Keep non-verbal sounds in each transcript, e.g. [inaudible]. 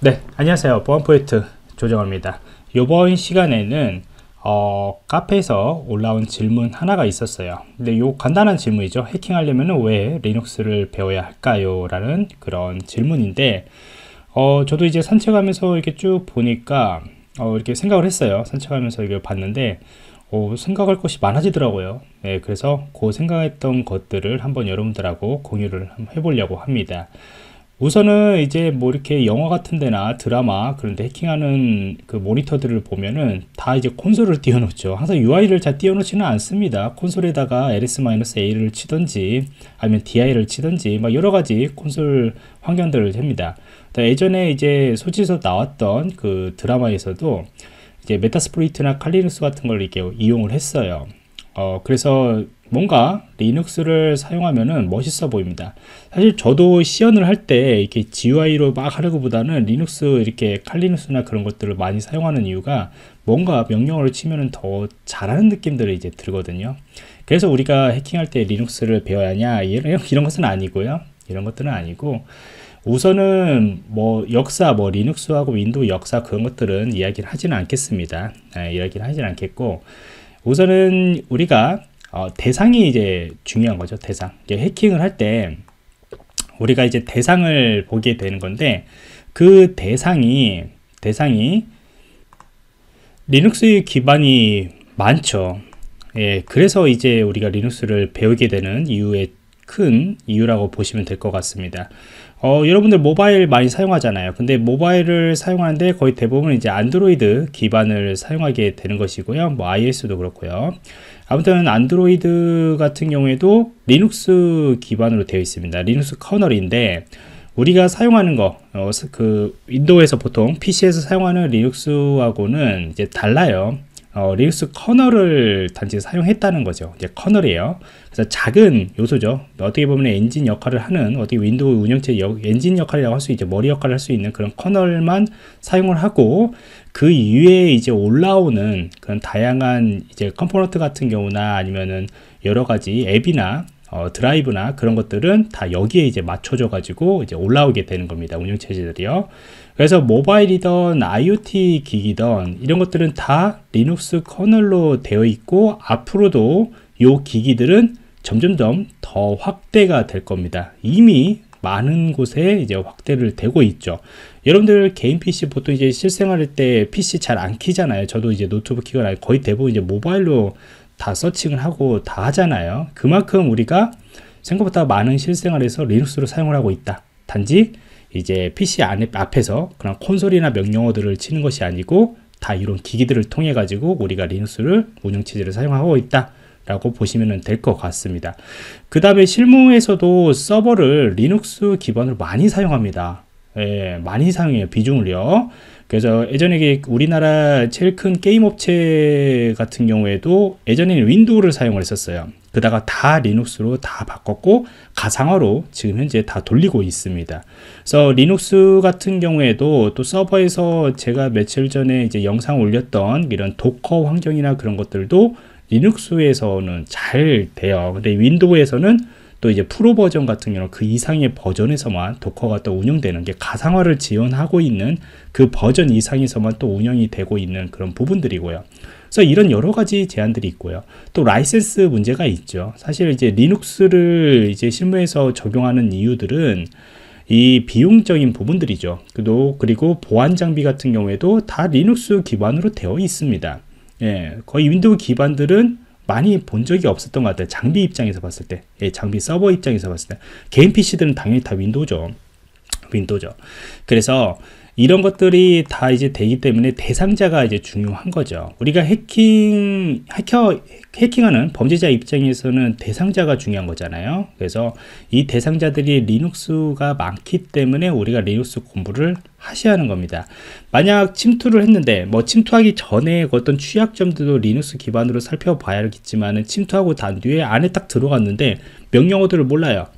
네, 안녕하세요. 보안포인트 조정호입니다. 이번 시간에는 어, 카페에서 올라온 질문 하나가 있었어요. 근데 요 간단한 질문이죠. 해킹하려면 왜 리눅스를 배워야 할까요? 라는 그런 질문인데 어, 저도 이제 산책하면서 이렇게 쭉 보니까 어, 이렇게 생각을 했어요. 산책하면서 이걸 봤는데 오, 어, 생각할 것이 많아지더라고요. 네, 그래서 그 생각했던 것들을 한번 여러분들하고 공유를 해보려고 합니다. 우선은 이제 뭐 이렇게 영화 같은 데나 드라마 그런데 해킹하는 그 모니터들을 보면은 다 이제 콘솔을 [laughs] 띄워놓죠 항상 UI를 잘 띄워놓지는 않습니다 콘솔에다가 ls-a를 치든지 아니면 di를 치든지 막 여러가지 콘솔 환경들을 합니다 예전에 이제 소지에서 나왔던 그 드라마에서도 이제 메타스프리트나 칼리눅스 같은 걸 이렇게 이용을 했어요 어 그래서 뭔가 리눅스를 사용하면은 멋있어 보입니다. 사실 저도 시연을 할 때 이렇게 GUI로 막 하려고 보다는 리눅스 이렇게 칼리눅스나 그런 것들을 많이 사용하는 이유가 뭔가 명령어를 치면은 더 잘하는 느낌들을 이제 들거든요. 그래서 우리가 해킹할 때 리눅스를 배워야 하냐 이런, [laughs] 이런 것은 아니고요. 이런 것들은 아니고 우선은 뭐 역사 뭐 리눅스하고 윈도우 역사 그런 것들은 이야기를 하지는 않겠습니다. 네, 이야기를 하지는 않겠고 우선은 우리가 어, 대상이 이제 중요한 거죠. 대상. 해킹을 할 때 우리가 이제 대상을 보게 되는 건데 그 대상이 대상이 리눅스 기반이 많죠. 예, 그래서 이제 우리가 리눅스를 배우게 되는 이유의 큰 이유라고 보시면 될 것 같습니다. 어, 여러분들 모바일 많이 사용하잖아요. 근데 모바일을 사용하는데 거의 대부분 이제 안드로이드 기반을 사용하게 되는 것이고요. 뭐 iOS도 그렇고요. 아무튼 안드로이드 같은 경우에도 리눅스 기반으로 되어 있습니다. 리눅스 커널인데 우리가 사용하는 거, 어, 그 윈도우에서 보통 PC에서 사용하는 리눅스하고는 이제 달라요. 어, 리눅스 커널을 단지 사용했다는 거죠. 이제 커널이에요. 그래서 작은 요소죠. 어떻게 보면 엔진 역할을 하는 어떻게 윈도우 운영체 역, 엔진 역할이라고 할 수 있죠. 머리 역할을 할 수 있는 그런 커널만 사용을 하고 그 이외에 이제 올라오는 그런 다양한 이제 컴포넌트 같은 경우나 아니면은 여러 가지 앱이나 어, 드라이브나 그런 것들은 다 여기에 이제 맞춰져 가지고 이제 올라오게 되는 겁니다 운영 체제들이요 그래서 모바일이던 IoT 기기던 이런 것들은 다 리눅스 커널로 되어 있고 앞으로도 요 기기들은 점점점 더 확대가 될 겁니다 이미 많은 곳에 이제 확대를 되고 있죠 여러분들 개인 PC 보통 이제 실생활 할때 PC 잘 안 키잖아요 저도 이제 노트북 키거나 거의 대부분 이제 모바일로 다 서칭을 하고 다 하잖아요. 그만큼 우리가 생각보다 많은 실생활에서 리눅스를 사용을 하고 있다. 단지 이제 PC 안에, 앞에서 그냥 콘솔이나 명령어들을 치는 것이 아니고 다 이런 기기들을 통해 가지고 우리가 리눅스를 운영체제를 사용하고 있다. 라고 보시면 될 것 같습니다. 그 다음에 실무에서도 서버를 리눅스 기반으로 많이 사용합니다. 예, 많이 사용해요. 비중을요. 그래서 예전에 우리나라 제일 큰 게임 업체 같은 경우에도 예전에는 윈도우를 사용을 했었어요. 그다가 다 리눅스로 다 바꿨고 가상화로 지금 현재 다 돌리고 있습니다. 그래서 리눅스 같은 경우에도 또 서버에서 제가 며칠 전에 이제 영상 올렸던 이런 도커 환경이나 그런 것들도 리눅스에서는 잘 돼요. 근데 윈도우에서는 또 이제 프로 버전 같은 경우는 그 이상의 버전에서만 도커가 또 운영되는 게 가상화를 지원하고 있는 그 버전 이상에서만 또 운영이 되고 있는 그런 부분들이고요. 그래서 이런 여러 가지 제한들이 있고요. 또 라이센스 문제가 있죠. 사실 이제 리눅스를 이제 실무에서 적용하는 이유들은 이 비용적인 부분들이죠. 그리고, 그리고 보안 장비 같은 경우에도 다 리눅스 기반으로 되어 있습니다. 예, 거의 윈도우 기반들은 많이 본 적이 없었던 것 같아요. 장비 입장에서 봤을 때, 예, 장비 서버 입장에서 봤을 때 개인 PC들은 당연히 다 윈도우죠. 윈도우죠. 그래서 이런 것들이 다 이제 되기 때문에 대상자가 이제 중요한 거죠. 우리가 해킹, 해커, 해킹하는 범죄자 입장에서는 대상자가 중요한 거잖아요. 그래서 이 대상자들이 리눅스가 많기 때문에 우리가 리눅스 공부를 하셔야 하는 겁니다. 만약 침투를 했는데 뭐 침투하기 전에 어떤 취약점들도 리눅스 기반으로 살펴봐야겠지만 침투하고 단 뒤에 안에 딱 들어갔는데 명령어들을 몰라요.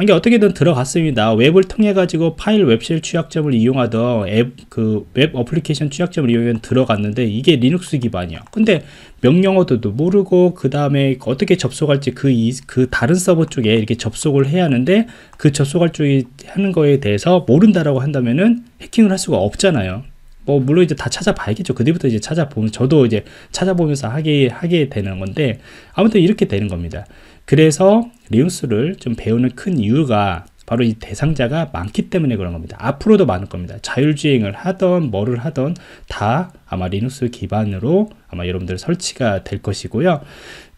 이게 어떻게든 들어갔습니다. 웹을 통해 가지고 파일 웹쉘 취약점을 이용하던 앱, 그 웹 어플리케이션 취약점을 이용해 들어갔는데 이게 리눅스 기반이야. 근데 명령어도 모르고 그 다음에 어떻게 접속할지 그, 이, 그 다른 서버 쪽에 이렇게 접속을 해야 하는데 그 접속할 쪽이 하는 거에 대해서 모른다라고 한다면은 해킹을 할 수가 없잖아요. 뭐 물론 이제 다 찾아봐야겠죠. 그 뒤부터 이제 찾아보면 저도 이제 찾아보면서 하게 하게 되는 건데 아무튼 이렇게 되는 겁니다. 그래서 리눅스를 좀 배우는 큰 이유가 바로 이 대상자가 많기 때문에 그런 겁니다. 앞으로도 많을 겁니다. 자율주행을 하던 뭐를 하던 다 아마 리눅스 기반으로 아마 여러분들 설치가 될 것이고요.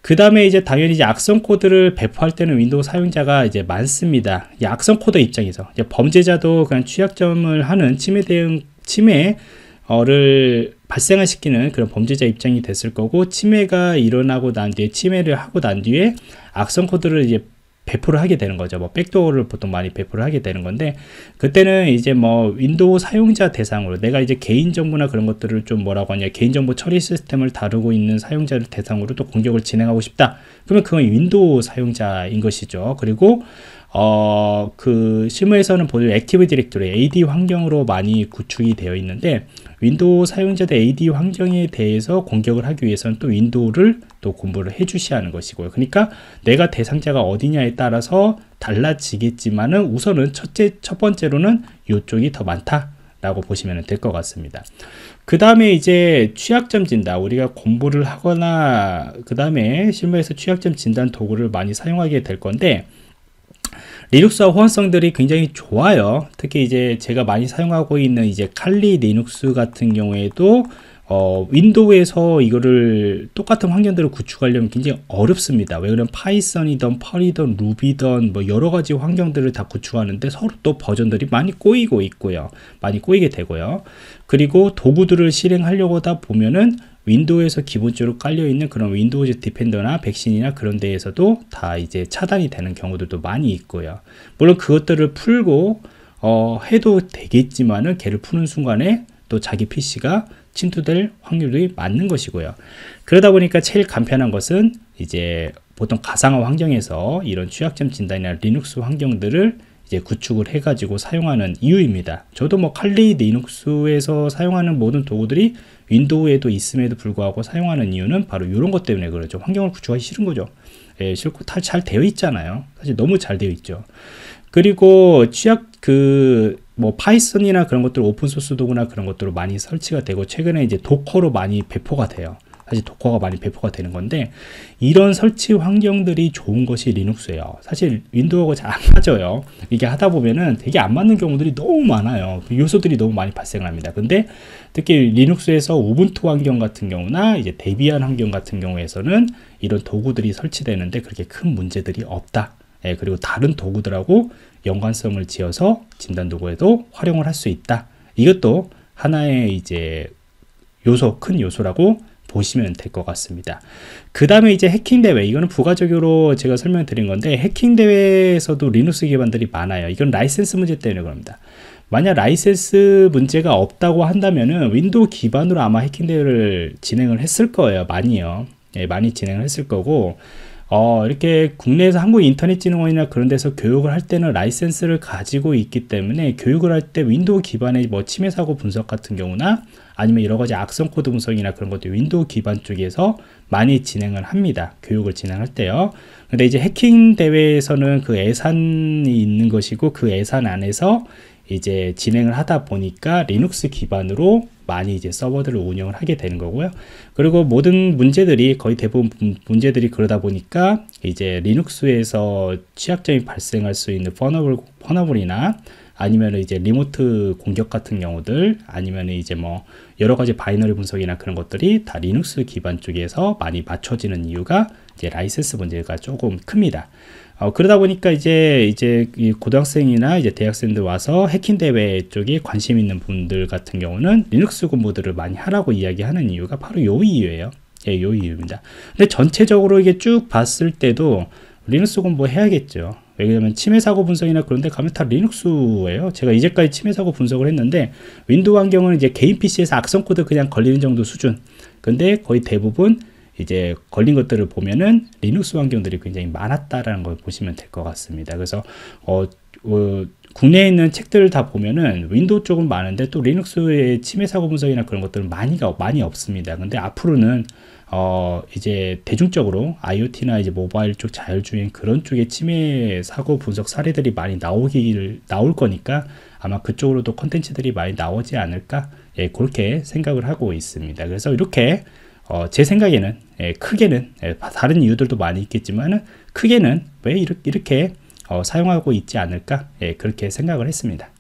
그 다음에 이제 당연히 이제 악성 코드를 배포할 때는 윈도우 사용자가 이제 많습니다. 악성 코드 입장에서 범죄자도 그냥 취약점을 하는 침해 대응 치매를 발생시키는 그런 범죄자 입장이 됐을 거고 치매가 일어나고 난 뒤에 치매를 하고 난 뒤에 악성 코드를 이제 배포를 하게 되는 거죠. 뭐 백도어를 보통 많이 배포를 하게 되는 건데 그때는 이제 뭐 윈도우 사용자 대상으로 내가 이제 개인 정보나 그런 것들을 좀 뭐라고 하냐 개인 정보 처리 시스템을 다루고 있는 사용자를 대상으로 또 공격을 진행하고 싶다. 그러면 그건 윈도우 사용자인 것이죠. 그리고 어, 그실무에서는보는 액티브 디렉토리 AD 환경으로 많이 구축이 되어 있는데 윈도우 사용자들 AD 환경에 대해서 공격을 하기 위해서는 또 윈도우를 또 공부를 해 주셔야 하는 것이고요. 그러니까 내가 대상자가 어디냐에 따라서 달라지겠지만은 우선은 첫째, 첫 번째로는 이쪽이 더 많다. 라고 보시면 될 것 같습니다 그 다음에 이제 취약점 진단 우리가 공부를 하거나 그 다음에 실무에서 취약점 진단 도구를 많이 사용하게 될 건데 리눅스와 호환성들이 굉장히 좋아요. 특히 이제 제가 많이 사용하고 있는 이제 칼리 리눅스 같은 경우에도 어, 윈도우에서 이거를 똑같은 환경들을 구축하려면 굉장히 어렵습니다. 왜냐면 그 파이썬이든 펄이든 루비든 뭐 여러 가지 환경들을 다 구축하는데 서로 또 버전들이 많이 꼬이고 있고요. 많이 꼬이게 되고요. 그리고 도구들을 실행하려고 다 보면은 윈도우에서 기본적으로 깔려있는 그런 윈도우즈 디펜더나 백신이나 그런 데에서도 다 이제 차단이 되는 경우들도 많이 있고요. 물론 그것들을 풀고 어, 해도 되겠지만은 걔를 푸는 순간에 또 자기 PC가 침투될 확률이 많은 것이고요. 그러다 보니까 제일 간편한 것은 이제 보통 가상화 환경에서 이런 취약점 진단이나 리눅스 환경들을 이제 구축을 해가지고 사용하는 이유입니다. 저도 뭐 칼리 리눅스에서 사용하는 모든 도구들이 윈도우에도 있음에도 불구하고 사용하는 이유는 바로 이런 것 때문에 그렇죠. 환경을 구축하기 싫은 거죠. 예, 싫고 다잘 되어 있잖아요. 사실 너무 잘 되어 있죠. 그리고 취약 그 뭐 파이썬이나 그런 것들 오픈소스 도구나 그런 것들로 많이 설치가 되고 최근에 이제 도커로 많이 배포가 돼요. 사실 도커가 많이 배포가 되는 건데 이런 설치 환경들이 좋은 것이 리눅스예요 사실 윈도우하고 잘 안 맞아요 이게 하다 보면은 되게 안 맞는 경우들이 너무 많아요 그 요소들이 너무 많이 발생합니다 근데 특히 리눅스에서 우분투 환경 같은 경우나 이제 데비한 환경 같은 경우에서는 이런 도구들이 설치되는데 그렇게 큰 문제들이 없다 예, 그리고 다른 도구들하고 연관성을 지어서 진단 도구에도 활용을 할 수 있다 이것도 하나의 이제 요소, 큰 요소라고 보시면 될 것 같습니다. 그 다음에 이제 해킹 대회 이거는 부가적으로 제가 설명드린 건데 해킹 대회에서도 리눅스 기반들이 많아요. 이건 라이센스 문제 때문에 그럽니다. 만약 라이센스 문제가 없다고 한다면은 윈도우 기반으로 아마 해킹 대회를 진행을 했을 거예요. 많이요. 예, 많이 진행을 했을 거고 어, 이렇게 국내에서 한국인터넷진흥원이나 그런 데서 교육을 할 때는 라이센스를 가지고 있기 때문에 교육을 할 때 윈도우 기반의 뭐 침해 사고 분석 같은 경우나 아니면 여러 가지 악성 코드 분석이나 그런 것도 윈도우 기반 쪽에서 많이 진행을 합니다. 교육을 진행할 때요. 근데 이제 해킹 대회에서는 그 예산이 있는 것이고 그 예산 안에서 이제 진행을 하다 보니까 리눅스 기반으로 많이 이제 서버들을 운영을 하게 되는 거고요. 그리고 모든 문제들이 거의 대부분 문제들이 그러다 보니까 이제 리눅스에서 취약점이 발생할 수 있는 퍼너블, 퍼너블이나 아니면 이제 리모트 공격 같은 경우들 아니면 이제 뭐 여러 가지 바이너리 분석이나 그런 것들이 다 리눅스 기반 쪽에서 많이 맞춰지는 이유가 이제 라이센스 문제가 조금 큽니다. 어, 그러다 보니까 이제 이제 고등학생이나 이제 대학생들 와서 해킹 대회 쪽에 관심 있는 분들 같은 경우는 리눅스 공부들을 많이 하라고 이야기하는 이유가 바로 요 이유예요. 예, 요 이유입니다. 근데 전체적으로 이게 쭉 봤을 때도 리눅스 공부 해야겠죠. 왜냐면 침해 사고 분석이나 그런데 가면 다 리눅스예요. 제가 이제까지 침해 사고 분석을 했는데 윈도우 환경은 이제 개인 PC에서 악성 코드 그냥 걸리는 정도 수준. 근데 거의 대부분 이제 걸린 것들을 보면은 리눅스 환경들이 굉장히 많았다라는 걸 보시면 될 것 같습니다. 그래서 어, 어 국내에 있는 책들을 다 보면은 윈도우 쪽은 많은데 또 리눅스의 침해 사고 분석이나 그런 것들은 많이가 많이 없습니다. 근데 앞으로는 어, 이제 대중적으로 IoT나 이제 모바일 쪽 자율주행 그런 쪽에 침해 사고 분석 사례들이 많이 나오길, 나올 거니까 아마 그쪽으로도 컨텐츠들이 많이 나오지 않을까? 예, 그렇게 생각을 하고 있습니다. 그래서 이렇게, 어, 제 생각에는, 예, 크게는, 예, 다른 이유들도 많이 있겠지만은, 크게는 왜 이렇게, 이렇게 어, 사용하고 있지 않을까? 예, 그렇게 생각을 했습니다.